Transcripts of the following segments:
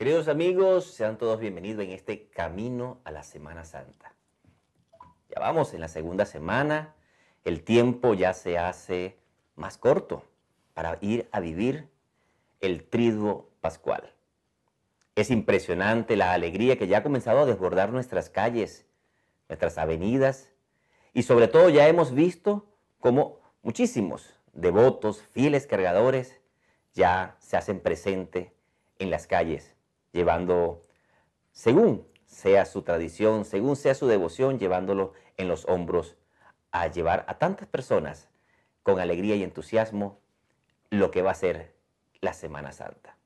Queridos amigos, sean todos bienvenidos en este camino a la Semana Santa. Ya vamos en la segunda semana, el tiempo ya se hace más corto para ir a vivir el triduo pascual. Es impresionante la alegría que ya ha comenzado a desbordar nuestras calles, nuestras avenidas y sobre todo ya hemos visto cómo muchísimos devotos, fieles cargadores ya se hacen presente en las calles llevando, según sea su tradición, según sea su devoción, llevándolo en los hombros a llevar a tantas personas con alegría y entusiasmo lo que va a ser la Semana Santa.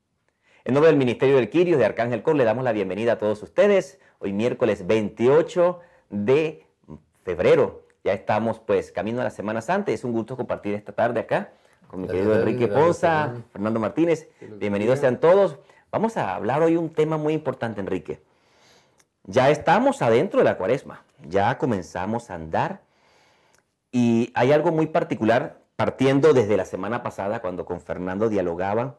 En nombre del Ministerio del Quirio de Arcángel Cor le damos la bienvenida a todos ustedes. Hoy miércoles 28 de febrero. Ya estamos pues camino a la Semana Santa es un gusto compartir esta tarde acá con mi querido Enrique Ponza, Fernando Martínez. Bienvenidos sean todos. Vamos a hablar hoy un tema muy importante, Enrique. Ya estamos adentro de la cuaresma, ya comenzamos a andar y hay algo muy particular, partiendo desde la semana pasada cuando con Fernando dialogaban,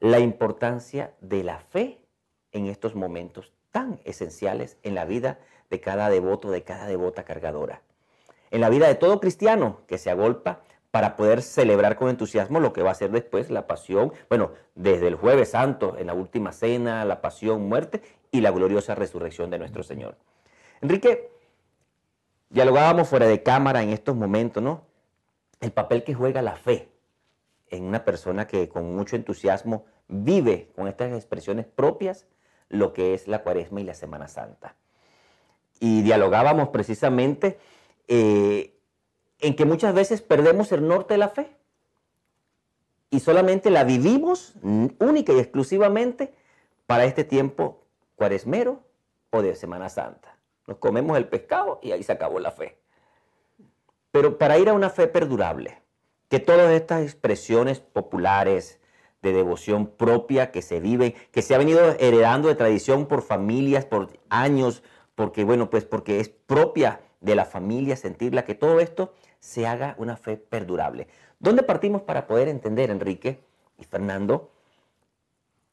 la importancia de la fe en estos momentos tan esenciales en la vida de cada devoto, de cada devota cargadora, en la vida de todo cristiano que se agolpa para poder celebrar con entusiasmo lo que va a ser después la pasión, bueno, desde el jueves santo, en la última cena, la pasión, muerte y la gloriosa resurrección de nuestro Señor. Enrique, dialogábamos fuera de cámara en estos momentos, ¿no? El papel que juega la fe en una persona que con mucho entusiasmo vive con estas expresiones propias lo que es la cuaresma y la Semana Santa. Y dialogábamos precisamente eh, en que muchas veces perdemos el norte de la fe y solamente la vivimos única y exclusivamente para este tiempo cuaresmero o de Semana Santa. Nos comemos el pescado y ahí se acabó la fe. Pero para ir a una fe perdurable, que todas estas expresiones populares de devoción propia que se viven, que se ha venido heredando de tradición por familias, por años, porque bueno, pues porque es propia de la familia sentirla, que todo esto se haga una fe perdurable. ¿Dónde partimos para poder entender, Enrique y Fernando,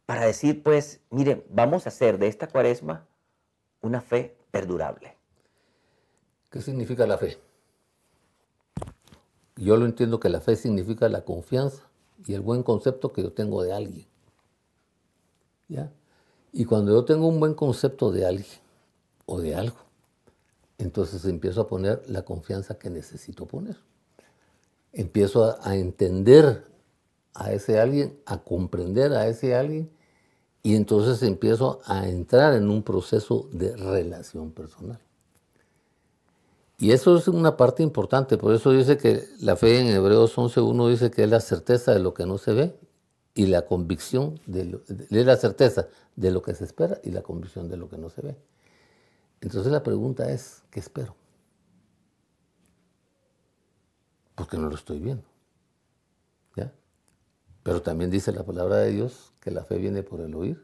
para decir, pues, miren, vamos a hacer de esta cuaresma una fe perdurable? ¿Qué significa la fe? Yo lo entiendo que la fe significa la confianza y el buen concepto que yo tengo de alguien. ¿Ya? Y cuando yo tengo un buen concepto de alguien o de algo, entonces empiezo a poner la confianza que necesito poner. Empiezo a, entender a ese alguien, a comprender a ese alguien y entonces empiezo a entrar en un proceso de relación personal. Y eso es una parte importante, por eso dice que la fe en Hebreos 11.1 dice que es la certeza de lo que no se ve y la convicción, de la certeza de lo que se espera y la convicción de lo que no se ve. Entonces la pregunta es, ¿qué espero? Porque no lo estoy viendo. Pero también dice la palabra de Dios que la fe viene por el oír.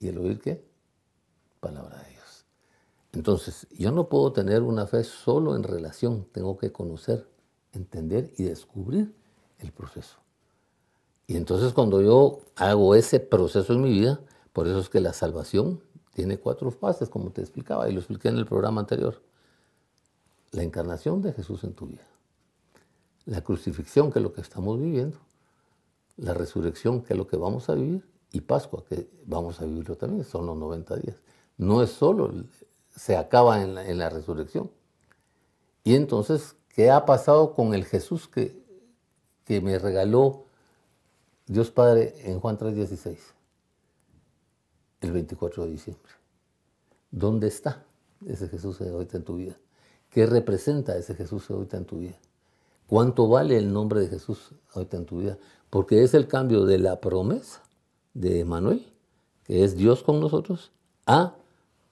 ¿Y el oír qué? Palabra de Dios. Entonces, yo no puedo tener una fe solo en relación, tengo que conocer, entender y descubrir el proceso. Y entonces cuando yo hago ese proceso en mi vida, por eso es que la salvación tiene cuatro fases, como te explicaba y lo expliqué en el programa anterior. La encarnación de Jesús en tu vida, la crucifixión, que es lo que estamos viviendo, la resurrección, que es lo que vamos a vivir, y Pascua, que vamos a vivirlo también, son los 90 días. No es solo, se acaba en la, resurrección. Y entonces, ¿qué ha pasado con el Jesús que, que me regaló Dios Padre en Juan 3:16? 24 de diciembre. ¿Dónde está ese Jesús hoy en tu vida? ¿Qué representa ese Jesús de en tu vida? ¿Cuánto vale el nombre de Jesús hoy en tu vida? Porque es el cambio de la promesa de Emanuel que es Dios con nosotros, a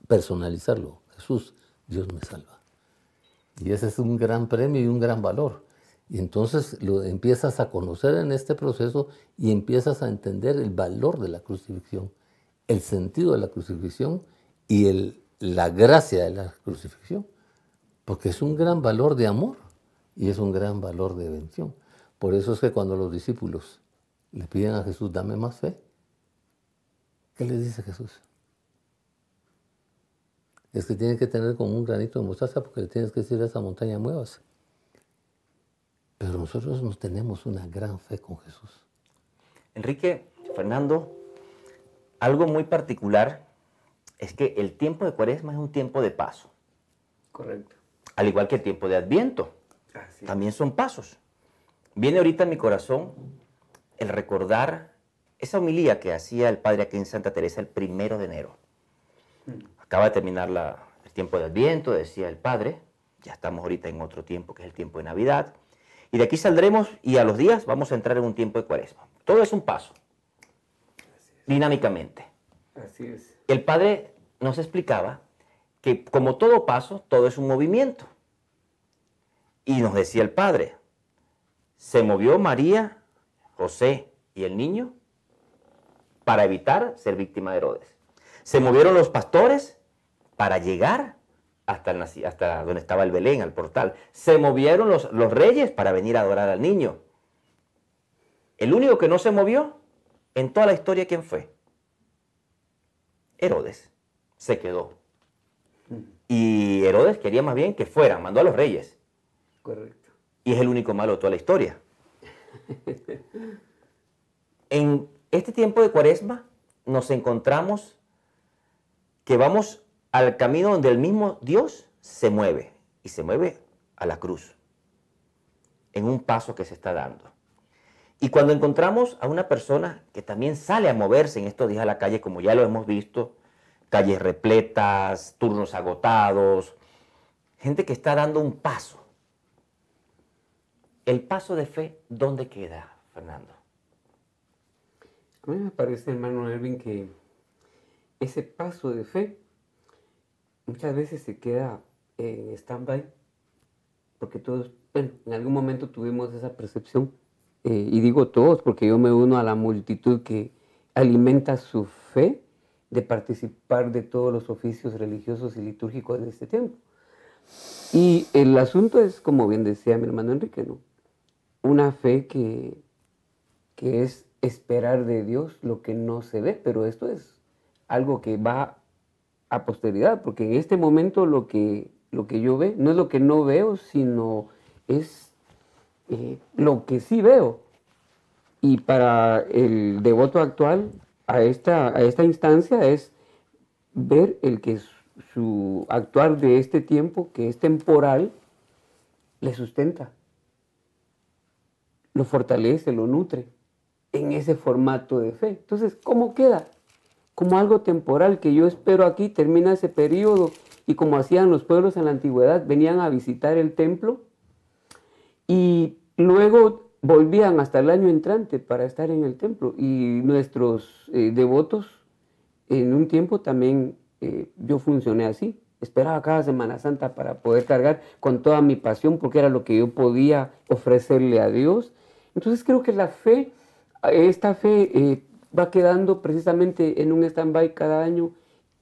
personalizarlo. Jesús, Dios me salva. Y ese es un gran premio y un gran valor. Y entonces lo empiezas a conocer en este proceso y empiezas a entender el valor de la crucifixión el sentido de la crucifixión y el, la gracia de la crucifixión, porque es un gran valor de amor y es un gran valor de bendición. Por eso es que cuando los discípulos le piden a Jesús, dame más fe, ¿qué les dice Jesús? Es que tienes que tener como un granito de mostaza porque le tienes que decir a esa montaña, muevas Pero nosotros nos tenemos una gran fe con Jesús. Enrique, Fernando, algo muy particular es que el tiempo de cuaresma es un tiempo de paso. Correcto. Al igual que el tiempo de adviento. También son pasos. Viene ahorita en mi corazón el recordar esa homilía que hacía el padre aquí en Santa Teresa el primero de enero. Mm. Acaba de terminar la, el tiempo de Adviento, decía el padre. Ya estamos ahorita en otro tiempo, que es el tiempo de Navidad. Y de aquí saldremos y a los días vamos a entrar en un tiempo de cuaresma. Todo es un paso dinámicamente. El padre nos explicaba que como todo paso, todo es un movimiento. Y nos decía el padre, se movió María, José y el niño para evitar ser víctima de Herodes. Se movieron los pastores para llegar hasta, hasta donde estaba el Belén, al portal. Se movieron los, los reyes para venir a adorar al niño. El único que no se movió en toda la historia, ¿quién fue? Herodes. Se quedó. Mm. Y Herodes quería más bien que fuera mandó a los reyes. Correcto. Y es el único malo de toda la historia. en este tiempo de cuaresma nos encontramos que vamos al camino donde el mismo Dios se mueve y se mueve a la cruz, en un paso que se está dando. Y cuando encontramos a una persona que también sale a moverse en estos días a la calle, como ya lo hemos visto, calles repletas, turnos agotados, gente que está dando un paso. El paso de fe, ¿dónde queda, Fernando? A mí me parece, hermano Erwin, que ese paso de fe muchas veces se queda en stand-by, porque todos, bueno, en algún momento tuvimos esa percepción eh, y digo todos porque yo me uno a la multitud que alimenta su fe de participar de todos los oficios religiosos y litúrgicos de este tiempo. Y el asunto es, como bien decía mi hermano Enrique, ¿no? una fe que, que es esperar de Dios lo que no se ve, pero esto es algo que va a posteridad, porque en este momento lo que, lo que yo ve no es lo que no veo, sino es eh, lo que sí veo, y para el devoto actual a esta, a esta instancia, es ver el que su, actuar de este tiempo, que es temporal, le sustenta, lo fortalece, lo nutre en ese formato de fe. Entonces, ¿cómo queda? Como algo temporal que yo espero aquí, termina ese periodo y como hacían los pueblos en la antigüedad, venían a visitar el templo y luego volvían hasta el año entrante para estar en el templo y nuestros eh, devotos en un tiempo también eh, yo funcioné así. Esperaba cada Semana Santa para poder cargar con toda mi pasión porque era lo que yo podía ofrecerle a Dios. Entonces creo que la fe, esta fe eh, va quedando precisamente en un stand-by cada año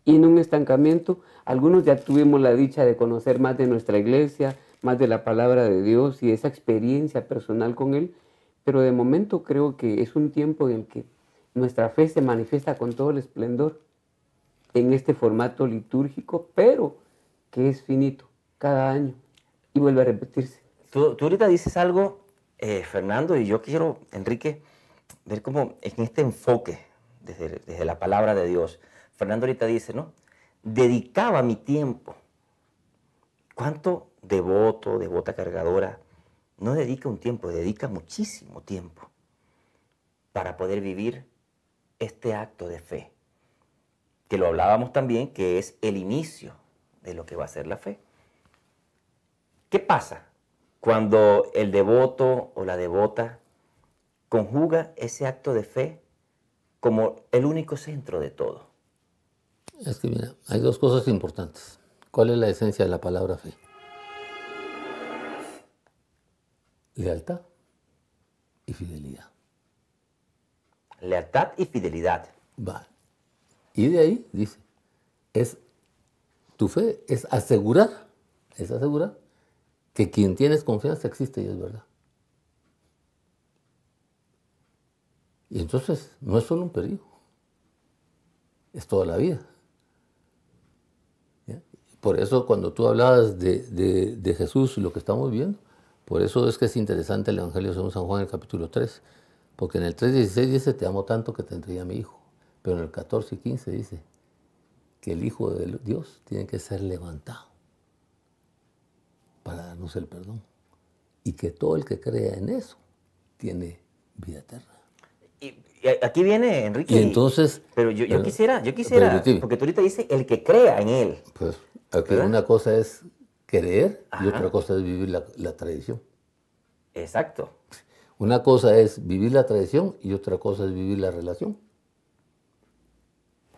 y en un estancamiento. Algunos ya tuvimos la dicha de conocer más de nuestra iglesia, más de la palabra de Dios y esa experiencia personal con Él, pero de momento creo que es un tiempo en el que nuestra fe se manifiesta con todo el esplendor en este formato litúrgico, pero que es finito cada año y vuelve a repetirse. Tú, ahorita dices algo, eh, Fernando, y yo quiero, Enrique, ver cómo en este enfoque, desde, desde la palabra de Dios, Fernando ahorita dice, ¿no? Dedicaba mi tiempo. ¿Cuánto devoto, devota cargadora, no dedica un tiempo, dedica muchísimo tiempo para poder vivir este acto de fe, que lo hablábamos también, que es el inicio de lo que va a ser la fe. ¿Qué pasa cuando el devoto o la devota conjuga ese acto de fe como el único centro de todo? Es que mira, hay dos cosas importantes. ¿Cuál es la esencia de la palabra fe? Lealtad y fidelidad. Lealtad y fidelidad. Vale. Y de ahí dice, es tu fe es asegurar, es asegurar que quien tienes confianza existe y es verdad. Y entonces no es solo un perigo es toda la vida. Por eso cuando tú hablabas de, de, de Jesús, lo que estamos viendo, por eso es que es interesante el Evangelio según San Juan, el capítulo 3, porque en el 3.16 dice, te amo tanto que te a mi hijo, pero en el 14 y 15 dice que el hijo de Dios tiene que ser levantado para darnos el perdón y que todo el que crea en eso tiene vida eterna. Y, aquí viene Enrique. entonces. Pero yo, quisiera, yo quisiera, porque tú ahorita dices el que crea en él. Pues, una cosa es creer y otra cosa es vivir la, tradición. Exacto. Una cosa es vivir la tradición y otra cosa es vivir la relación.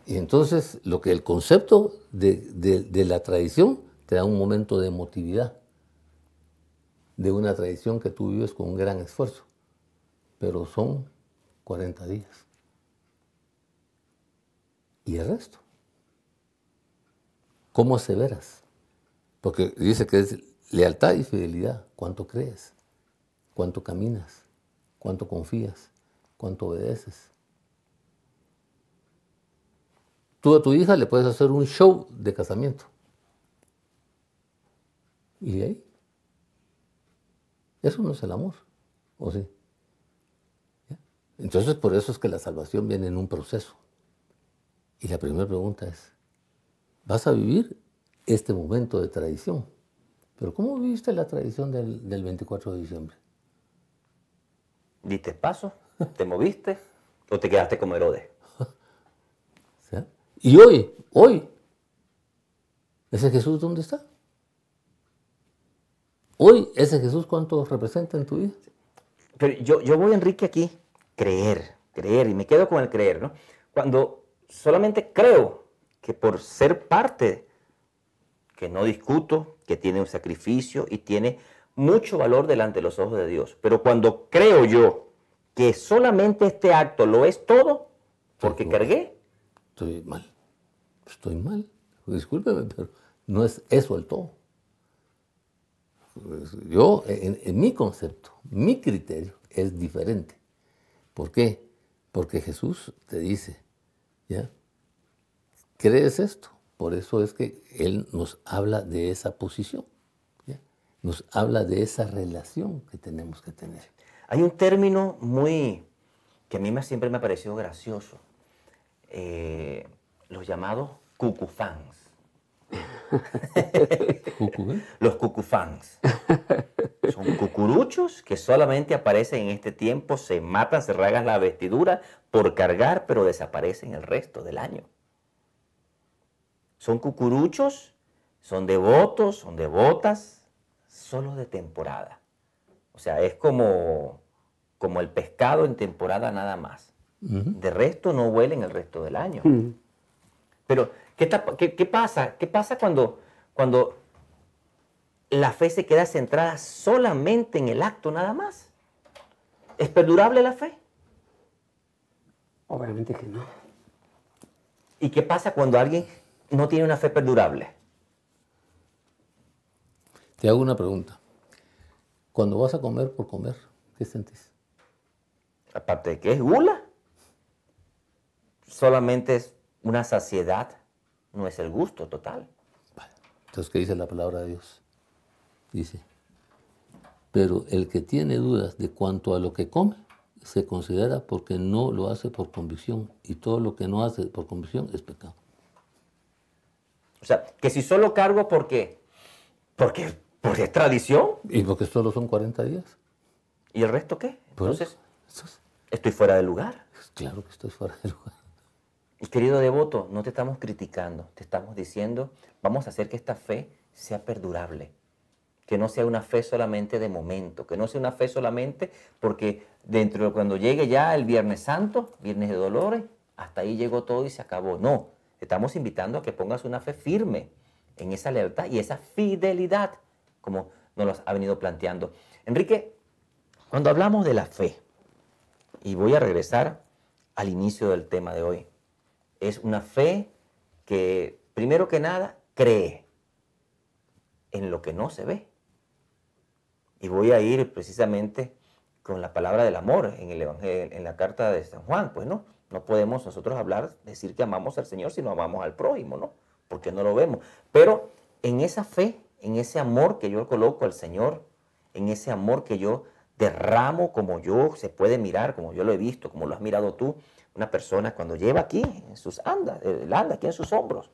Y entonces lo que el concepto de, la tradición te da un momento de emotividad, de una tradición que tú vives con un gran esfuerzo, pero son 40 días. ¿Y el resto? ¿Cómo aseveras? Porque dice que es lealtad y fidelidad. ¿Cuánto crees? ¿Cuánto caminas? ¿Cuánto confías? ¿Cuánto obedeces? Tú a tu hija le puedes hacer un show de casamiento. ¿Y de ahí? Eso no es el amor, ¿o sí? Entonces por eso es que la salvación viene en un proceso. Y la primera pregunta es, ¿vas a vivir este momento de tradición. Pero ¿cómo viviste la tradición del, 24 de diciembre? ¿Diste paso? ¿Te moviste? ¿O te quedaste como Herodes? Y hoy, hoy, ¿ese Jesús dónde está? Hoy, ¿ese Jesús cuánto representa en tu vida? Pero yo, yo voy, Enrique, aquí, creer, creer, y me quedo con el creer, ¿no? Cuando solamente creo que por ser parte que no discuto, que tiene un sacrificio y tiene mucho valor delante de los ojos de Dios. Pero cuando creo yo que solamente este acto lo es todo, porque cargué. Estoy mal, estoy mal. Discúlpeme, pero no es eso el todo. Pues yo, en, en mi concepto, mi criterio es diferente. ¿Por qué? Porque Jesús te dice, ¿ya? ¿Crees esto? Por eso es que Él nos habla de esa posición, nos habla de esa relación que tenemos que tener. Hay un término muy que a mí siempre me ha parecido gracioso, eh, los llamados cucufans. ¿eh? los cucufans. Son cucuruchos que solamente aparecen en este tiempo, se matan, se ragan la vestidura por cargar, pero desaparecen el resto del año. Son cucuruchos, son devotos, son devotas, solo de temporada. O sea, es como, como el pescado en temporada nada más. De resto no huelen el resto del año. Pero, ¿qué, pasa? ¿Qué pasa cuando, cuando la fe se queda centrada solamente en el acto nada más? ¿Es perdurable la fe? Obviamente que no. ¿Y qué pasa cuando alguien no tiene una fe perdurable. Te hago una pregunta. Cuando vas a comer por comer, ¿qué sentís? Aparte de que es gula, solamente es una saciedad, no es el gusto total. Entonces, ¿qué dice la palabra de Dios? Dice, pero el que tiene dudas de cuanto a lo que come, se considera porque no lo hace por convicción, y todo lo que no hace por convicción es pecado. O sea, que si solo cargo porque, porque, porque es tradición. Y porque solo son 40 días. ¿Y el resto qué? Pues, Entonces, estoy fuera de lugar. Claro que estoy fuera de lugar. Y querido devoto, no te estamos criticando, te estamos diciendo, vamos a hacer que esta fe sea perdurable, que no sea una fe solamente de momento, que no sea una fe solamente porque dentro de cuando llegue ya el Viernes Santo, Viernes de Dolores, hasta ahí llegó todo y se acabó. No, estamos invitando a que pongas una fe firme en esa lealtad y esa fidelidad, como nos lo ha venido planteando. Enrique, cuando hablamos de la fe, y voy a regresar al inicio del tema de hoy, es una fe que, primero que nada, cree en lo que no se ve. Y voy a ir precisamente con la palabra del amor en, el, en la carta de San Juan, pues no, no podemos nosotros hablar, decir que amamos al Señor si no amamos al prójimo, ¿no? Porque no lo vemos. Pero en esa fe, en ese amor que yo coloco al Señor, en ese amor que yo derramo como yo se puede mirar, como yo lo he visto, como lo has mirado tú, una persona cuando lleva aquí en sus andas, eh, anda aquí en sus hombros,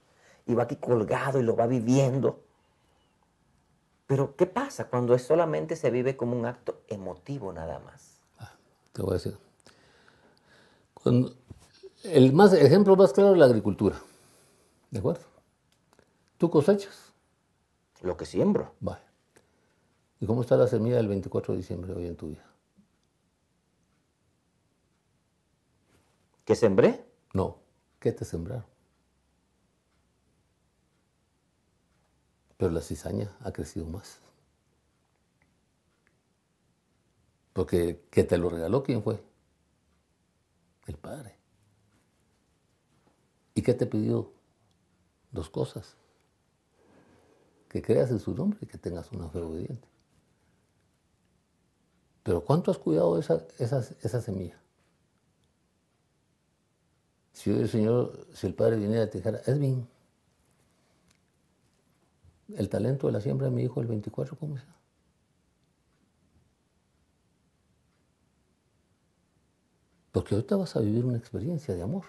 y va aquí colgado y lo va viviendo. Pero ¿qué pasa cuando es solamente se vive como un acto emotivo nada más? Ah, te voy a decir. El, más, ejemplo más claro es la agricultura. ¿De acuerdo? ¿Tú cosechas? Lo que siembro. Vale. ¿Y cómo está la semilla del 24 de diciembre hoy en tu vida? ¿Qué sembré? No. ¿Qué te sembraron? Pero la cizaña ha crecido más. Porque ¿Qué te lo regaló, ¿quién fue? el Padre. ¿Y qué te pidió? Dos cosas. Que creas en su nombre y que tengas una fe obediente. Pero ¿cuánto has cuidado esa, esa, semilla? Si hoy el Señor, si el Padre viniera a te dijera, bien. el talento de la siembra de mi hijo el 24, ¿cómo Porque ahorita vas a vivir una experiencia de amor.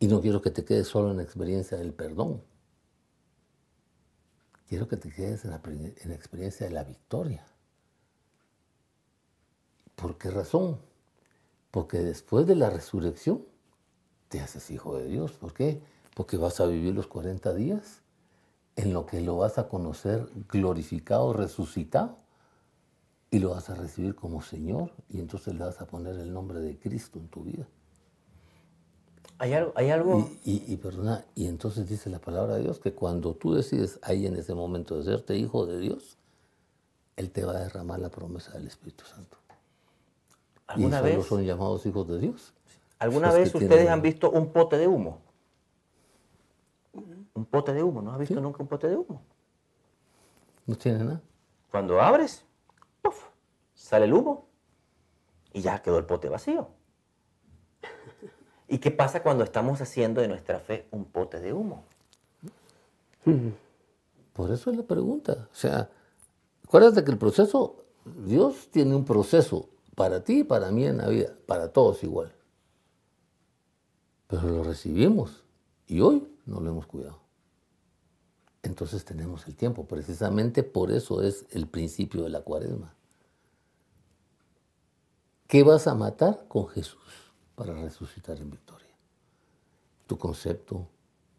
Y no quiero que te quedes solo en la experiencia del perdón. Quiero que te quedes en la, experiencia de la victoria. ¿Por qué razón? Porque después de la resurrección te haces hijo de Dios. ¿Por qué? Porque vas a vivir los 40 días en lo que lo vas a conocer glorificado, resucitado y lo vas a recibir como Señor y entonces le vas a poner el nombre de Cristo en tu vida. Hay algo. Hay algo... Y, perdona, y entonces dice la palabra de Dios que cuando tú decides ahí en ese momento de serte hijo de Dios, Él te va a derramar la promesa del Espíritu Santo. ¿Alguna vez? son llamados hijos de Dios. ¿Alguna vez ustedes han visto un pote de humo? Un pote de humo, ¿no has visto nunca un pote de humo? No tiene nada. Cuando abres, sale el humo y ya quedó el pote vacío. ¿Y qué pasa cuando estamos haciendo de nuestra fe un pote de humo? Por eso es la pregunta. O sea, acuérdate que el proceso, Dios tiene un proceso para ti y para mí en la vida, para todos igual. Pero lo recibimos y hoy no lo hemos cuidado. Entonces tenemos el tiempo. Precisamente por eso es el principio de la cuaresma. ¿Qué vas a matar con Jesús para resucitar en victoria? Tu concepto,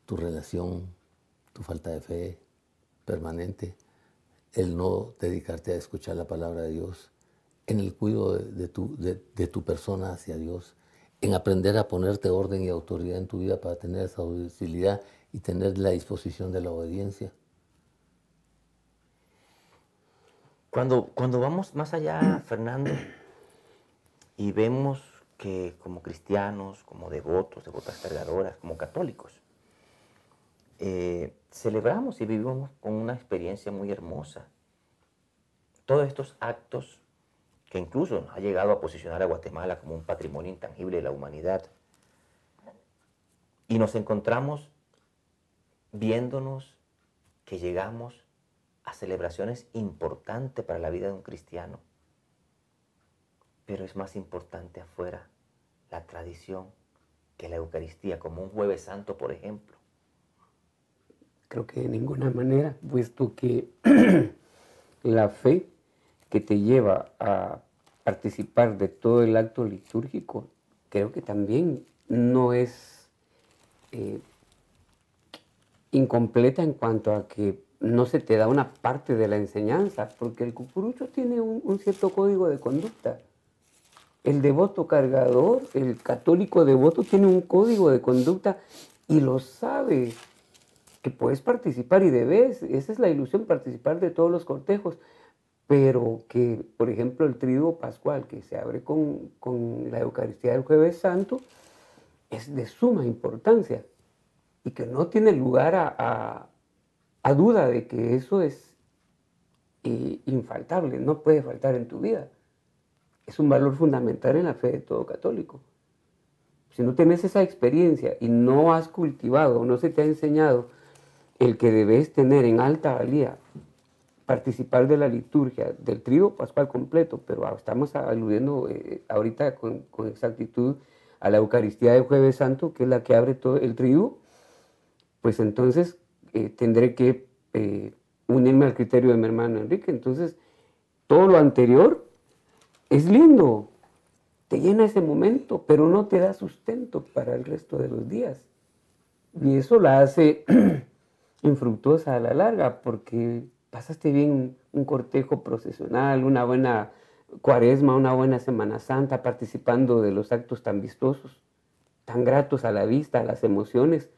tu relación, tu falta de fe permanente, el no dedicarte a escuchar la palabra de Dios, en el cuidado de, tu, de, tu persona hacia Dios, en aprender a ponerte orden y autoridad en tu vida para tener esa docilidad y tener la disposición de la obediencia. Cuando, cuando vamos más allá, Fernando, y vemos que como cristianos, como devotos, devotas cargadoras, como católicos, eh, celebramos y vivimos con una experiencia muy hermosa. Todos estos actos que incluso nos ha llegado a posicionar a Guatemala como un patrimonio intangible de la humanidad, y nos encontramos viéndonos que llegamos a celebraciones importantes para la vida de un cristiano, pero es más importante afuera la tradición que la Eucaristía, como un jueves santo, por ejemplo. Creo que de ninguna manera, puesto que la fe que te lleva a participar de todo el acto litúrgico, creo que también no es eh, incompleta en cuanto a que no se te da una parte de la enseñanza, porque el cucurucho tiene un cierto código de conducta el devoto cargador, el católico devoto, tiene un código de conducta y lo sabe, que puedes participar y debes, esa es la ilusión, participar de todos los cortejos, pero que, por ejemplo, el triduo pascual que se abre con, la Eucaristía del Jueves Santo, es de suma importancia y que no tiene lugar a, duda de que eso es eh, infaltable, no puede faltar en tu vida es un valor fundamental en la fe de todo católico. Si no tienes esa experiencia y no has cultivado, no se te ha enseñado el que debes tener en alta valía, participar de la liturgia, del trío pascual completo, pero ah, estamos aludiendo eh, ahorita con, exactitud a la Eucaristía de Jueves Santo, que es la que abre todo el trío, pues entonces eh, tendré que eh, unirme al criterio de mi hermano Enrique. Entonces, todo lo anterior es lindo, te llena ese momento, pero no te da sustento para el resto de los días. Y eso la hace infructuosa a la larga, porque pasaste bien un cortejo procesional, una buena cuaresma, una buena Semana Santa, participando de los actos tan vistosos, tan gratos a la vista, a las emociones,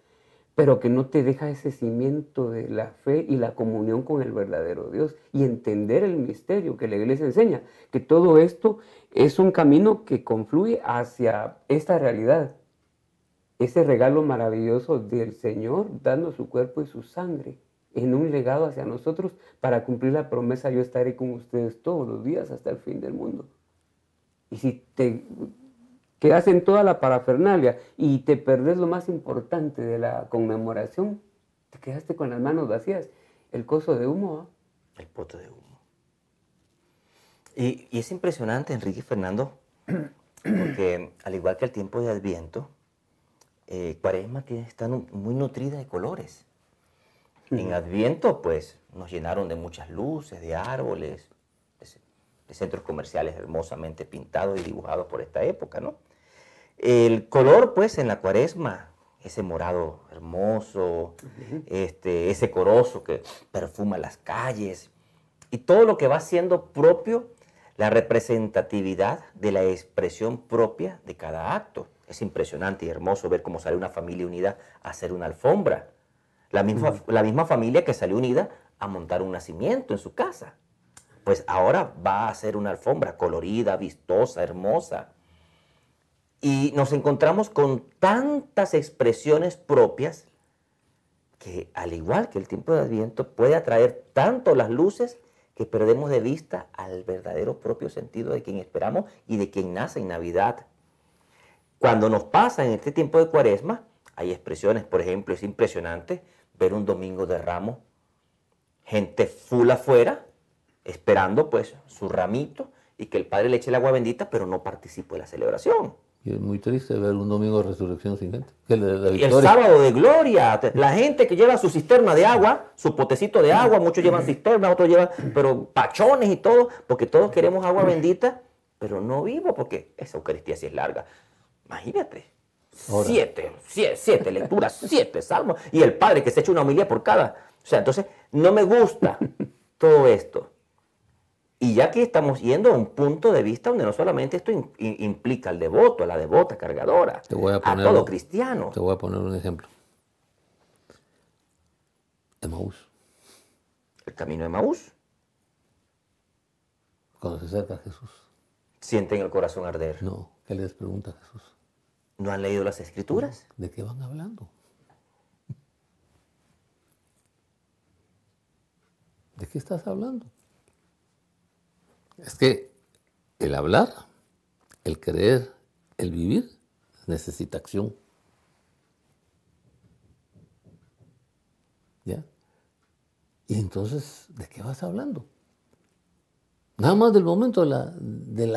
pero que no te deja ese cimiento de la fe y la comunión con el verdadero Dios y entender el misterio que la iglesia enseña, que todo esto es un camino que confluye hacia esta realidad, ese regalo maravilloso del Señor dando su cuerpo y su sangre en un legado hacia nosotros para cumplir la promesa yo estaré con ustedes todos los días hasta el fin del mundo. Y si te que hacen toda la parafernalia y te perdés lo más importante de la conmemoración, te quedaste con las manos vacías. El coso de humo. ¿ah? El poto de humo. Y, es impresionante, Enrique Fernando, porque al igual que el tiempo de Adviento, eh, Cuaresma tiene, está muy nutrida de colores. En Adviento, pues, nos llenaron de muchas luces, de árboles, de, centros comerciales hermosamente pintados y dibujados por esta época, ¿no? El color, pues, en la cuaresma, ese morado hermoso, este, ese corozo que perfuma las calles, y todo lo que va siendo propio, la representatividad de la expresión propia de cada acto. Es impresionante y hermoso ver cómo sale una familia unida a hacer una alfombra. La misma, la misma familia que salió unida a montar un nacimiento en su casa. Pues ahora va a hacer una alfombra colorida, vistosa, hermosa. Y nos encontramos con tantas expresiones propias que, al igual que el tiempo de Adviento, puede atraer tanto las luces que perdemos de vista al verdadero propio sentido de quien esperamos y de quien nace en Navidad. Cuando nos pasa en este tiempo de Cuaresma, hay expresiones, por ejemplo, es impresionante ver un domingo de ramo, gente full afuera, esperando pues su ramito y que el Padre le eche el agua bendita, pero no participe de la celebración. Y es muy triste ver un domingo de resurrección sin gente. el sábado de gloria. La gente que lleva su cisterna de agua, su potecito de agua, muchos llevan cisterna, otros llevan, pero pachones y todo, porque todos queremos agua bendita, pero no vivo, porque esa Eucaristía sí es larga. Imagínate. Siete, siete, lecturas, siete salmos, y el padre que se echa una homilía por cada. O sea, entonces, no me gusta todo esto. Y ya aquí estamos yendo a un punto de vista donde no solamente esto implica al devoto, a la devota cargadora, te a, todo cristiano. Te voy a poner un ejemplo. Maús. El camino de Maús? Cuando se acerca a Jesús. ¿Sienten el corazón arder? No. ¿Qué les pregunta Jesús? ¿No han leído las escrituras? ¿De qué van hablando? ¿De qué estás hablando? Es que el hablar, el creer, el vivir, necesita acción. ¿Ya? Y entonces, ¿de qué vas hablando? Nada más del momento de la,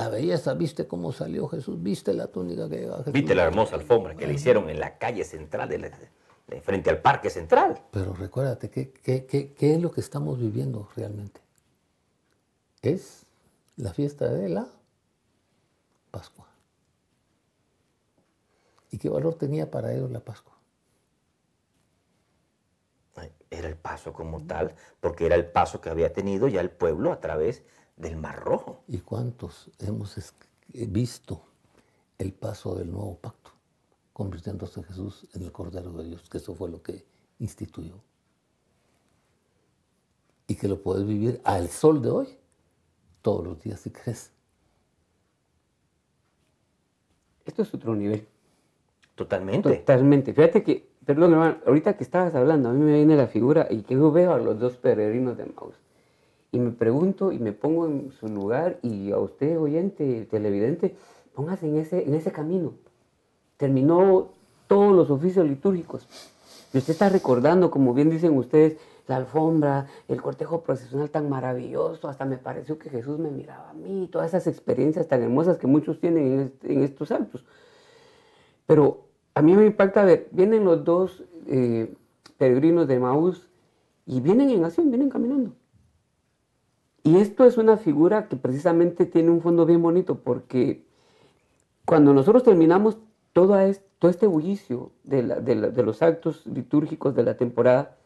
belleza, viste cómo salió Jesús, viste la túnica que llevaba Jesús. Viste la hermosa alfombra que le hicieron en la calle central, de frente al parque central. Pero recuérdate, qué es lo que estamos viviendo realmente? Es la fiesta de la Pascua. ¿Y qué valor tenía para ellos la Pascua? Era el paso como tal, porque era el paso que había tenido ya el pueblo a través del Mar Rojo. ¿Y cuántos hemos visto el paso del nuevo pacto, convirtiéndose Jesús en el Cordero de Dios, que eso fue lo que instituyó? Y que lo puedes vivir al sol de hoy todos los días si crees Esto es otro nivel. Totalmente. Totalmente. Fíjate que, perdón hermano, ahorita que estabas hablando, a mí me viene la figura y que yo veo a los dos peregrinos de Maus. Y me pregunto y me pongo en su lugar y a usted, oyente, televidente, póngase en ese, en ese camino. Terminó todos los oficios litúrgicos. Y usted está recordando, como bien dicen ustedes, la alfombra, el cortejo procesional tan maravilloso, hasta me pareció que Jesús me miraba a mí, todas esas experiencias tan hermosas que muchos tienen en, estos actos. Pero a mí me impacta ver, vienen los dos eh, peregrinos de Maús y vienen en acción, vienen caminando. Y esto es una figura que precisamente tiene un fondo bien bonito, porque cuando nosotros terminamos todo, este bullicio de los actos litúrgicos de la temporada,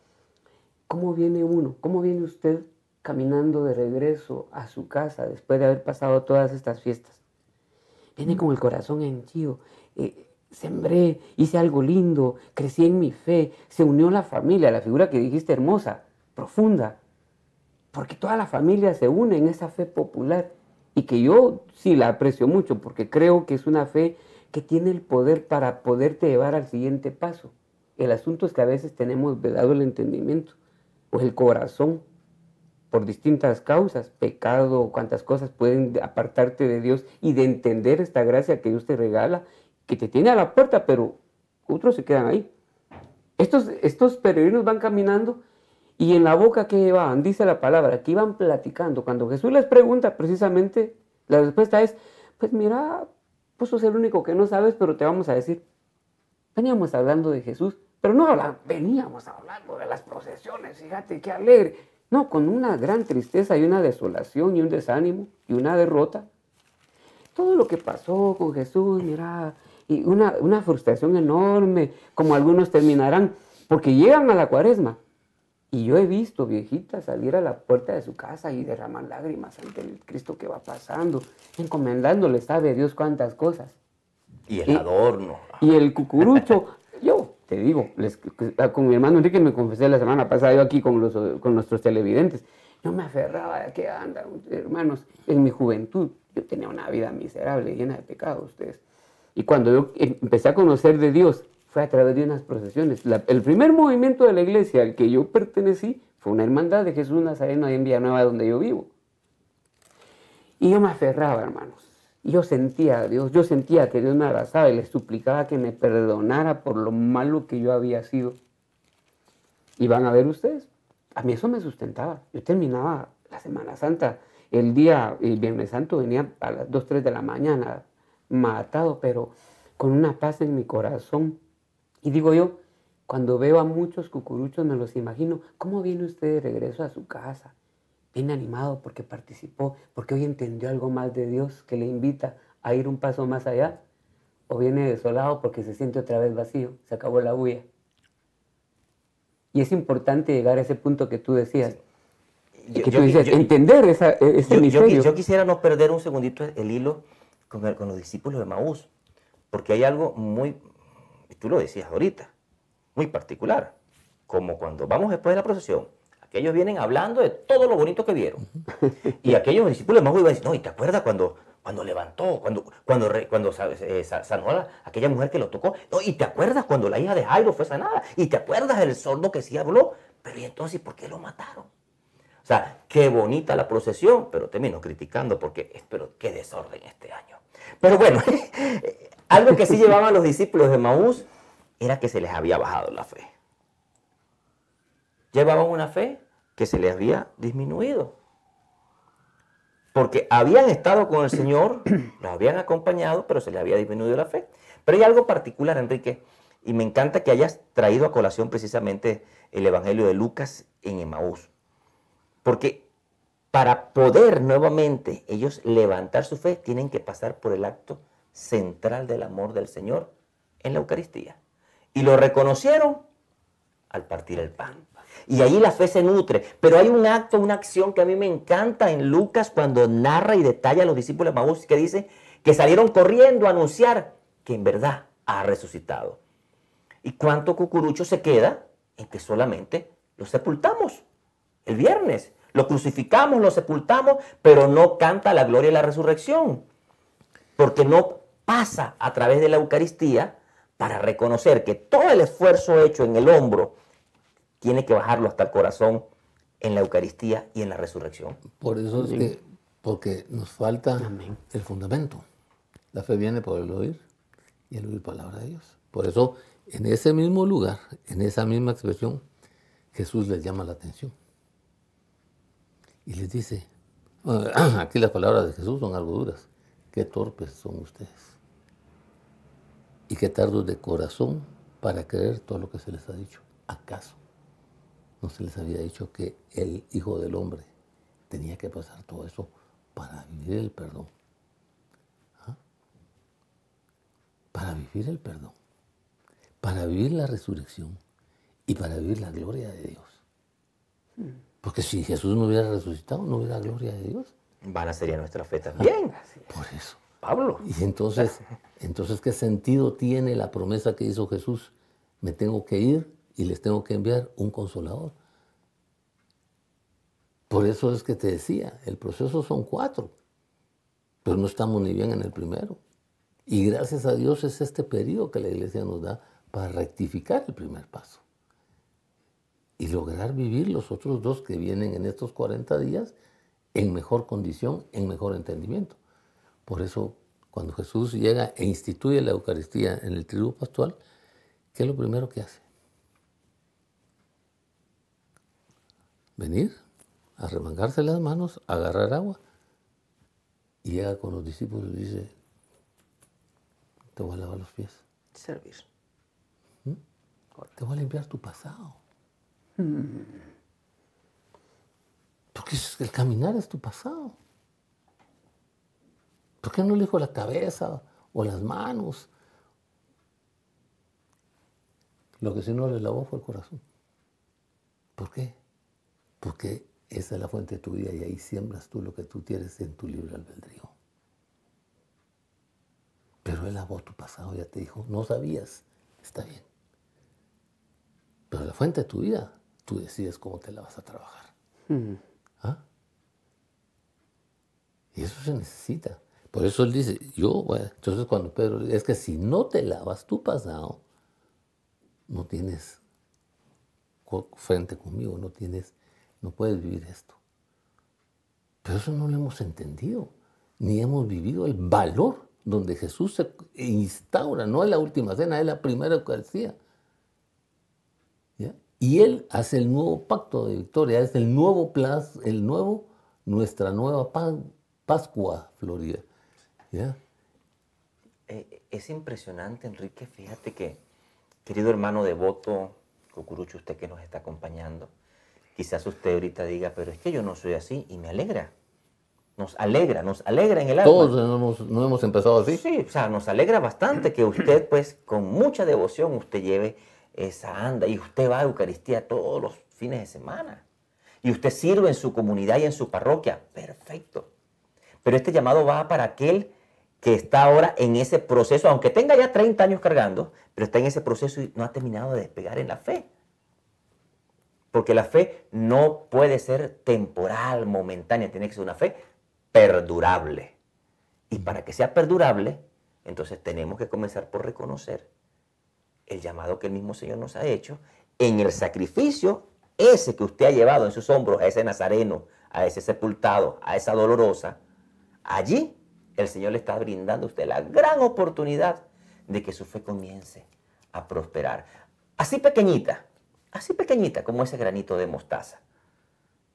¿Cómo viene uno? ¿Cómo viene usted caminando de regreso a su casa después de haber pasado todas estas fiestas? Viene con el corazón henchido. Eh, sembré, hice algo lindo, crecí en mi fe, se unió la familia, la figura que dijiste hermosa, profunda. Porque toda la familia se une en esa fe popular y que yo sí la aprecio mucho porque creo que es una fe que tiene el poder para poderte llevar al siguiente paso. El asunto es que a veces tenemos vedado el entendimiento pues el corazón, por distintas causas, pecado, cuantas cosas pueden apartarte de Dios y de entender esta gracia que Dios te regala, que te tiene a la puerta, pero otros se quedan ahí. Estos, estos peregrinos van caminando y en la boca que llevaban, dice la palabra, que iban platicando. Cuando Jesús les pregunta precisamente, la respuesta es, pues mira, pues sos el único que no sabes, pero te vamos a decir. Veníamos hablando de Jesús pero no veníamos hablando de las procesiones, fíjate qué alegre. No, con una gran tristeza y una desolación y un desánimo y una derrota. Todo lo que pasó con Jesús, mira, y una, una frustración enorme, como algunos terminarán, porque llegan a la cuaresma. Y yo he visto viejitas salir a la puerta de su casa y derramar lágrimas ante el Cristo que va pasando, encomendándole, sabe Dios cuántas cosas. Y el adorno. Y el cucurucho. yo, te digo, ah, con mi hermano Enrique me confesé la semana pasada yo aquí con, los, con nuestros televidentes. Yo me aferraba a qué anda, hermanos, en mi juventud. Yo tenía una vida miserable, llena de pecados, ustedes. Y cuando yo em, empecé a conocer de Dios, fue a través de unas procesiones. el primer movimiento de la iglesia al que yo pertenecí fue una hermandad de Jesús Nazareno ahí en Villanueva, donde yo vivo. Y yo me aferraba, hermanos yo sentía a Dios, yo sentía que Dios me abrazaba y le suplicaba que me perdonara por lo malo que yo había sido. Y van a ver ustedes, a mí eso me sustentaba. Yo terminaba la Semana Santa, el día, el Viernes Santo venía a las 2, 3 de la mañana, matado, pero con una paz en mi corazón. Y digo yo, cuando veo a muchos cucuruchos me los imagino, ¿cómo viene usted de regreso a su casa? inanimado porque participó, porque hoy entendió algo más de Dios que le invita a ir un paso más allá, o viene desolado porque se siente otra vez vacío, se acabó la bulla. Y es importante llegar a ese punto que tú decías. tú entender esa, e-, ese Yo, quisiera no perder un segundito el hilo con, con los discípulos de Maús, porque hay algo muy, tú lo decías ahorita, muy particular. Como cuando vamos después de la procesión, que ellos vienen hablando de todo lo bonito que vieron. Y aquellos discípulos Maús iban a decir, no, ¿y te acuerdas cuando, cuando levantó, cuando, cuando, eh, sanó a aquella mujer que lo tocó? No, ¿y te acuerdas cuando la hija de Jairo fue sanada? ¿Y te acuerdas del sordo que sí habló? Pero ¿y entonces por qué lo mataron? O sea, qué bonita la procesión, pero termino criticando porque, pero qué desorden este año. Pero bueno, algo que sí llevaban los discípulos de Maús era que se les había bajado la fe llevaban una fe que se les había disminuido. Porque habían estado con el Señor, los habían acompañado, pero se les había disminuido la fe. Pero hay algo particular, Enrique, y me encanta que hayas traído a colación precisamente el Evangelio de Lucas en Emaús. Porque para poder nuevamente ellos levantar su fe, tienen que pasar por el acto central del amor del Señor en la Eucaristía. Y lo reconocieron al partir el pan y ahí la fe se nutre. Pero hay un acto, una acción que a mí me encanta en Lucas cuando narra y detalla a los discípulos de que dice que salieron corriendo a anunciar que en verdad ha resucitado. ¿Y cuánto cucurucho se queda en que solamente lo sepultamos el viernes? Lo crucificamos, lo sepultamos, pero no canta la gloria de la resurrección. Porque no pasa a través de la Eucaristía para reconocer que todo el esfuerzo hecho en el hombro tiene que bajarlo hasta el corazón en la Eucaristía y en la resurrección. Por eso es que, porque nos falta el fundamento. La fe viene por el oír y el oír palabra de Dios. Por eso, en ese mismo lugar, en esa misma expresión, Jesús les llama la atención. Y les dice, aquí las palabras de Jesús son algo duras, qué torpes son ustedes. Y qué tardos de corazón para creer todo lo que se les ha dicho. ¿Acaso no se les había dicho que el Hijo del Hombre tenía que pasar todo eso para vivir el perdón. ¿Ah? Para vivir el perdón, para vivir la resurrección y para vivir la gloria de Dios. Hmm. Porque si Jesús no hubiera resucitado, no hubiera gloria de Dios. Van a ser nuestra fe ah, también. por eso. Pablo. Y entonces, entonces, ¿qué sentido tiene la promesa que hizo Jesús? Me tengo que ir y les tengo que enviar un consolador. Por eso es que te decía, el proceso son cuatro, pero no estamos ni bien en el primero. Y gracias a Dios es este periodo que la iglesia nos da para rectificar el primer paso y lograr vivir los otros dos que vienen en estos 40 días en mejor condición, en mejor entendimiento. Por eso, cuando Jesús llega e instituye la Eucaristía en el triunfo pastoral, ¿qué es lo primero que hace? venir, arremangarse las manos, agarrar agua. Y llega con los discípulos dice, te voy a lavar los pies. Servir. ¿Mm? Te voy a limpiar tu pasado. Mm. Porque el caminar es tu pasado. ¿Por qué no le dijo la cabeza o las manos? Lo que sí no le lavó fue el corazón. ¿Por qué? porque esa es la fuente de tu vida y ahí siembras tú lo que tú tienes en tu libre albedrío. Pero él lavó tu pasado, ya te dijo, no sabías, está bien. Pero la fuente de tu vida, tú decides cómo te la vas a trabajar. Mm. ¿Ah? Y eso se necesita. Por eso él dice, yo, entonces cuando Pedro dice, es que si no te lavas tu pasado, no tienes frente conmigo, no tienes no puedes vivir esto. Pero eso no lo hemos entendido, ni hemos vivido el valor donde Jesús se instaura, no es la última cena, es la primera Eucaristía. Y Él hace el nuevo pacto de victoria, es el nuevo plazo, el nuevo, nuestra nueva Pascua, Florida. Eh, es impresionante, Enrique, fíjate que, querido hermano devoto, Cucurucho, usted que nos está acompañando, Quizás usted ahorita diga, pero es que yo no soy así y me alegra. Nos alegra, nos alegra en el alma. Todos no hemos, hemos empezado así. Sí, o sea, nos alegra bastante que usted, pues, con mucha devoción, usted lleve esa anda y usted va a Eucaristía todos los fines de semana. Y usted sirve en su comunidad y en su parroquia. Perfecto. Pero este llamado va para aquel que está ahora en ese proceso, aunque tenga ya 30 años cargando, pero está en ese proceso y no ha terminado de despegar en la fe. Porque la fe no puede ser temporal, momentánea, tiene que ser una fe perdurable. Y para que sea perdurable, entonces tenemos que comenzar por reconocer el llamado que el mismo Señor nos ha hecho en el sacrificio ese que usted ha llevado en sus hombros, a ese nazareno, a ese sepultado, a esa dolorosa. Allí el Señor le está brindando a usted la gran oportunidad de que su fe comience a prosperar. Así pequeñita, así pequeñita como ese granito de mostaza.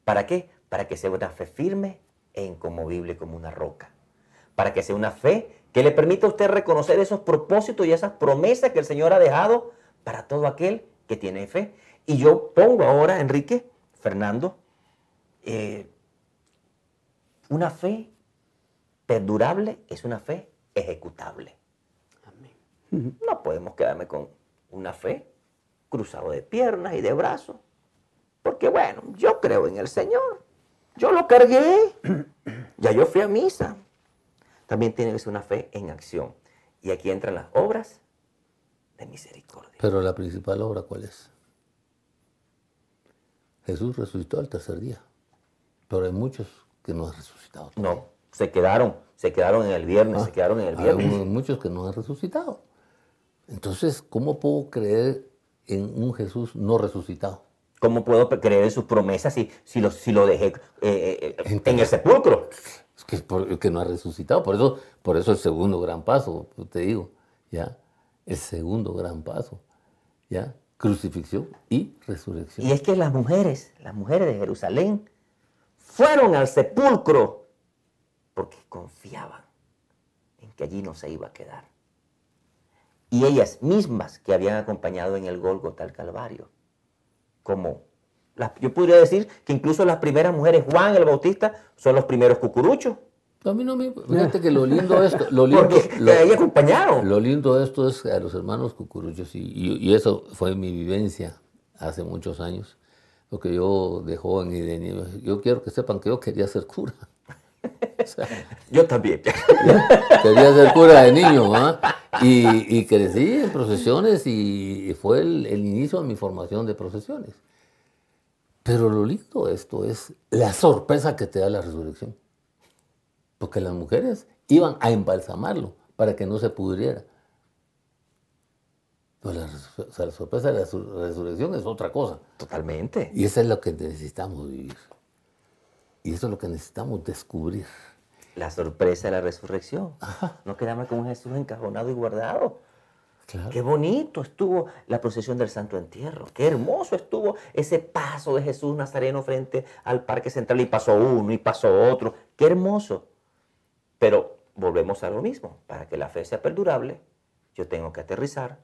¿Para qué? Para que sea una fe firme e inconmovible como una roca. Para que sea una fe que le permita a usted reconocer esos propósitos y esas promesas que el Señor ha dejado para todo aquel que tiene fe. Y yo pongo ahora, Enrique, Fernando, eh, una fe perdurable es una fe ejecutable. No podemos quedarme con una fe cruzado de piernas y de brazos. Porque bueno, yo creo en el Señor. Yo lo cargué. Ya yo fui a misa. También tiene que ser una fe en acción. Y aquí entran las obras de misericordia. Pero la principal obra, ¿cuál es? Jesús resucitó al tercer día. Pero hay muchos que no han resucitado. No, se quedaron, se quedaron en el viernes, ah, se quedaron en el viernes. Hay muchos que no han resucitado. Entonces, ¿cómo puedo creer en un Jesús no resucitado. ¿Cómo puedo creer en sus promesas si, si, lo, si lo dejé eh, eh, eh, en el sepulcro? Es que, no ha resucitado. Por eso, por eso el segundo gran paso, te digo, ¿ya? El segundo gran paso, ¿ya? Crucifixión y resurrección. Y es que las mujeres, las mujeres de Jerusalén, fueron al sepulcro porque confiaban en que allí no se iba a quedar y ellas mismas que habían acompañado en el Golgo tal Calvario. Como yo podría decir que incluso las primeras mujeres, Juan el Bautista, son los primeros cucuruchos. A mí no me. Fíjate que lo lindo de esto. Lo lindo, lo, acompañaron. Lo lindo de esto es a los hermanos cucuruchos, y, eso fue mi vivencia hace muchos años. Lo que yo de joven y de niño. Yo quiero que sepan que yo quería ser cura. yo también. Quería ser cura de niño, ¿ah? Y, crecí en procesiones y fue el, inicio de mi formación de procesiones. Pero lo lindo de esto es la sorpresa que te da la resurrección. Porque las mujeres iban a embalsamarlo para que no se pudriera. Pero la, la sorpresa de la resurrección es otra cosa. Totalmente. Y eso es lo que necesitamos vivir. Y eso es lo que necesitamos descubrir la sorpresa de la resurrección. No quedamos con Jesús encajonado y guardado. Qué bonito estuvo la procesión del Santo Entierro. Qué hermoso estuvo ese paso de Jesús Nazareno frente al Parque Central y pasó uno y pasó otro. Qué hermoso. Pero volvemos a lo mismo. Para que la fe sea perdurable, yo tengo que aterrizar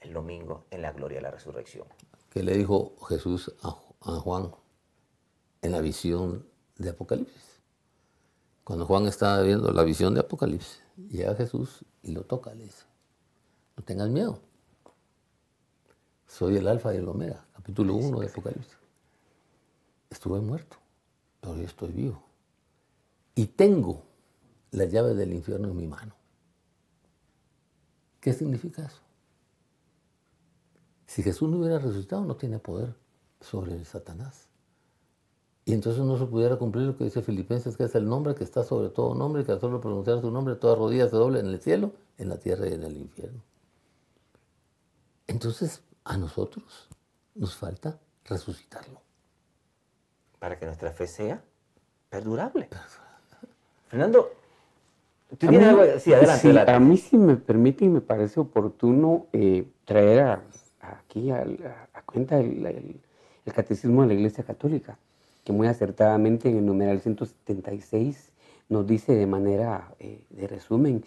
el domingo en la gloria de la resurrección. ¿Qué le dijo Jesús a Juan en la visión de Apocalipsis? Cuando Juan está viendo la visión de Apocalipsis, llega Jesús y lo toca, le dice, no tengas miedo. Soy el alfa y el omega, capítulo 1 de Apocalipsis. Estuve muerto, pero yo estoy vivo. Y tengo las llaves del infierno en mi mano. ¿Qué significa eso? Si Jesús no hubiera resucitado, no tiene poder sobre el Satanás y entonces no se pudiera cumplir lo que dice Filipenses, que es el nombre que está sobre todo nombre, que al solo pronunciar su nombre, toda rodilla se doble en el cielo, en la tierra y en el infierno. Entonces, a nosotros nos falta resucitarlo. Para que nuestra fe sea perdurable. Fernando, A mí, si me permite, y me parece oportuno eh, traer aquí a, cuenta el catecismo de la Iglesia Católica que muy acertadamente en el numeral 176 nos dice de manera eh, de resumen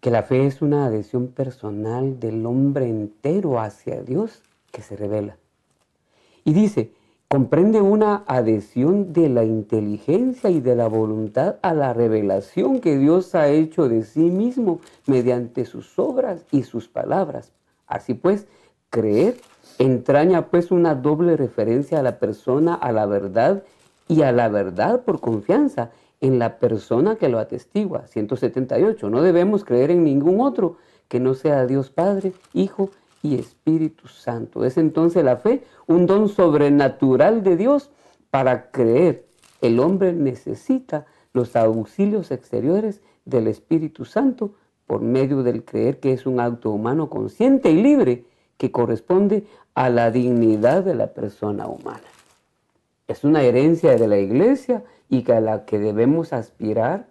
que la fe es una adhesión personal del hombre entero hacia Dios que se revela. Y dice, comprende una adhesión de la inteligencia y de la voluntad a la revelación que Dios ha hecho de sí mismo mediante sus obras y sus palabras. Así pues, creer entraña pues una doble referencia a la persona, a la verdad y a la verdad por confianza en la persona que lo atestigua. 178. No debemos creer en ningún otro que no sea Dios Padre, Hijo y Espíritu Santo. Es entonces la fe un don sobrenatural de Dios para creer. El hombre necesita los auxilios exteriores del Espíritu Santo por medio del creer que es un auto humano consciente y libre que corresponde a la dignidad de la persona humana. Es una herencia de la iglesia y que a la que debemos aspirar,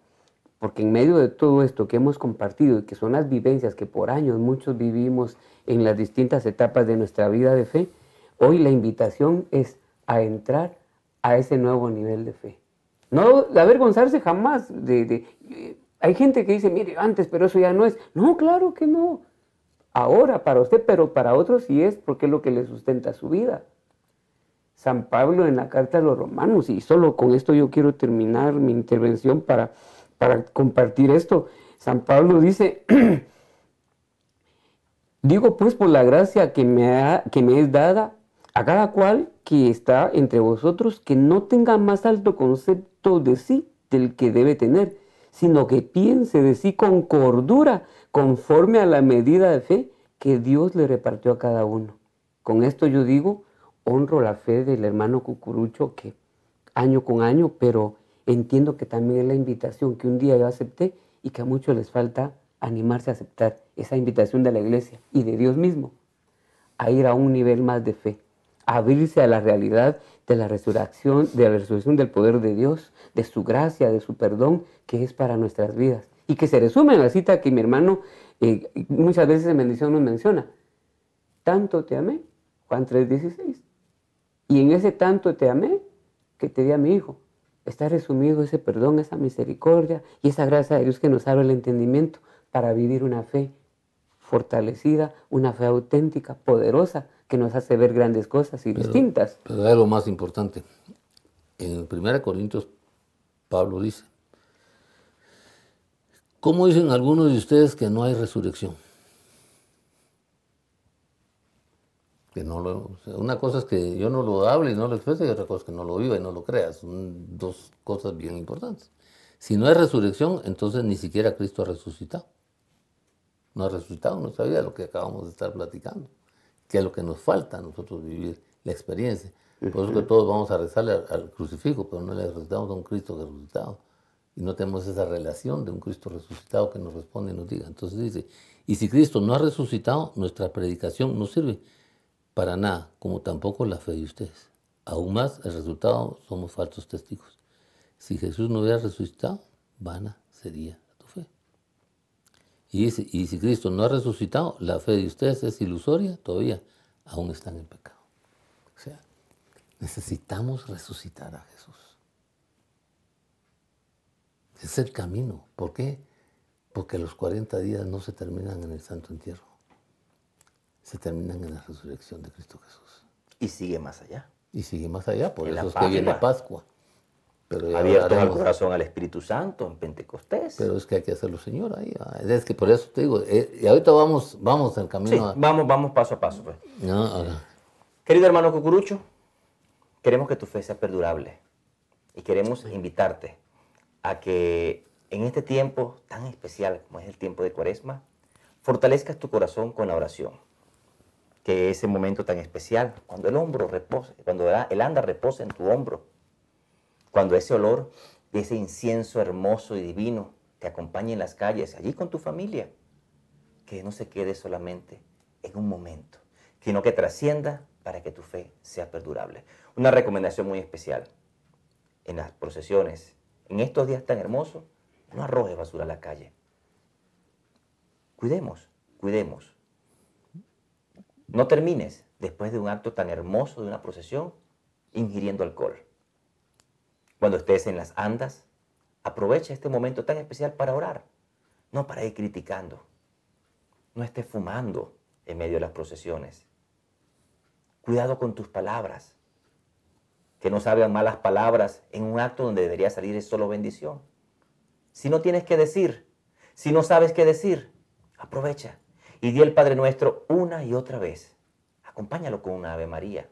porque en medio de todo esto que hemos compartido y que son las vivencias que por años muchos vivimos en las distintas etapas de nuestra vida de fe, hoy la invitación es a entrar a ese nuevo nivel de fe. No avergonzarse jamás de eh, hay gente que dice, mire, antes, pero eso ya no es. No, claro que no ahora para usted, pero para otros sí es porque es lo que le sustenta su vida. San Pablo en la carta a los romanos, y solo con esto yo quiero terminar mi intervención para, para compartir esto. San Pablo dice, digo pues por la gracia que me, que me es dada a cada cual que está entre vosotros, que no tenga más alto concepto de sí del que debe tener, sino que piense de sí con cordura conforme a la medida de fe que Dios le repartió a cada uno. Con esto yo digo, honro la fe del hermano Cucurucho que año con año, pero entiendo que también es la invitación que un día yo acepté y que a muchos les falta animarse a aceptar esa invitación de la iglesia y de Dios mismo a ir a un nivel más de fe, a abrirse a la realidad de la resurrección, de la resurrección del poder de Dios, de su gracia, de su perdón que es para nuestras vidas y que se resume en la cita que mi hermano eh, muchas veces en bendición nos menciona. Tanto te amé, Juan 3:16. Y en ese tanto te amé que te di a mi hijo. Está resumido ese perdón, esa misericordia y esa gracia de Dios que nos abre el entendimiento para vivir una fe fortalecida, una fe auténtica, poderosa, que nos hace ver grandes cosas y distintas. Pero es lo más importante. En 1 Corintios, Pablo dice, ¿Cómo dicen algunos de ustedes que no hay resurrección? Que no una cosa es que yo no lo hable y no lo exprese y otra cosa es que no lo viva y no lo crea. Son dos cosas bien importantes. Si no hay resurrección, entonces ni siquiera Cristo ha resucitado. No ha resucitado no sabía lo que acabamos de estar platicando, que es lo que nos falta a nosotros vivir, la experiencia. Por eso que todos vamos a rezarle al, crucifijo, pero no le resucitamos a un Cristo que resucitado y no tenemos esa relación de un Cristo resucitado que nos responde y nos diga. Entonces dice, y si Cristo no ha resucitado, nuestra predicación no sirve para nada, como tampoco la fe de ustedes. Aún más, el resultado somos falsos testigos. Si Jesús no hubiera resucitado, vana sería tu fe. Y, dice, y si Cristo no ha resucitado, la fe de ustedes es ilusoria todavía, aún están en pecado. O sea, necesitamos resucitar a Jesús. Es el camino. ¿Por qué? Porque los 40 días no se terminan en el Santo Entierro. Se terminan en la resurrección de Cristo Jesús. Y sigue más allá. Y sigue más allá, por eso es que viene Pascua. Pero Abierto al corazón al Espíritu Santo en Pentecostés. Pero es que hay que hacerlo, Señor. Ahí, ah, es que por eso te digo, eh, y ahorita vamos, vamos en camino. vamos, vamos paso a paso. Pues. Querido hermano Cucurucho, queremos que tu fe sea perdurable y queremos invitarte a que en este tiempo tan especial como es el tiempo de Cuaresma, fortalezcas tu corazón con la oración. Que ese momento tan especial, cuando el hombro repose, cuando el anda reposa en tu hombro, cuando ese olor de ese incienso hermoso y divino te acompañe en las calles, allí con tu familia, que no se quede solamente en un momento, sino que trascienda para que tu fe sea perdurable. Una recomendación muy especial en las procesiones en estos días tan hermosos, no arrojes basura a la calle. Cuidemos, cuidemos. No termines después de un acto tan hermoso de una procesión ingiriendo alcohol. Cuando estés en las andas, aprovecha este momento tan especial para orar, no para ir criticando. No estés fumando en medio de las procesiones. Cuidado con tus palabras que no sabe malas palabras, en un acto donde debería salir es solo bendición. Si no tienes que decir, si no sabes qué decir, aprovecha y di el Padre Nuestro una y otra vez. Acompáñalo con una Ave María.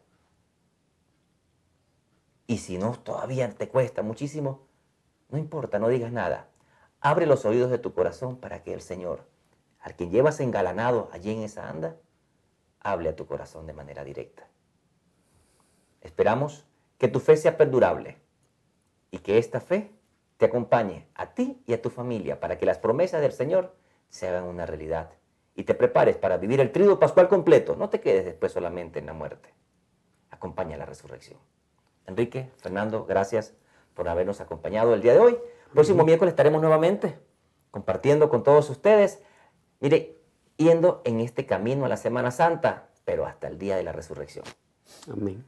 Y si no, todavía te cuesta muchísimo, no importa, no digas nada. Abre los oídos de tu corazón para que el Señor, al quien llevas engalanado allí en esa anda, hable a tu corazón de manera directa. Esperamos que tu fe sea perdurable y que esta fe te acompañe a ti y a tu familia para que las promesas del Señor se hagan una realidad y te prepares para vivir el trío pascual completo. No te quedes después solamente en la muerte. Acompaña la resurrección. Enrique, Fernando, gracias por habernos acompañado el día de hoy. Próximo miércoles estaremos nuevamente compartiendo con todos ustedes. Mire, yendo en este camino a la Semana Santa, pero hasta el día de la resurrección. Amén.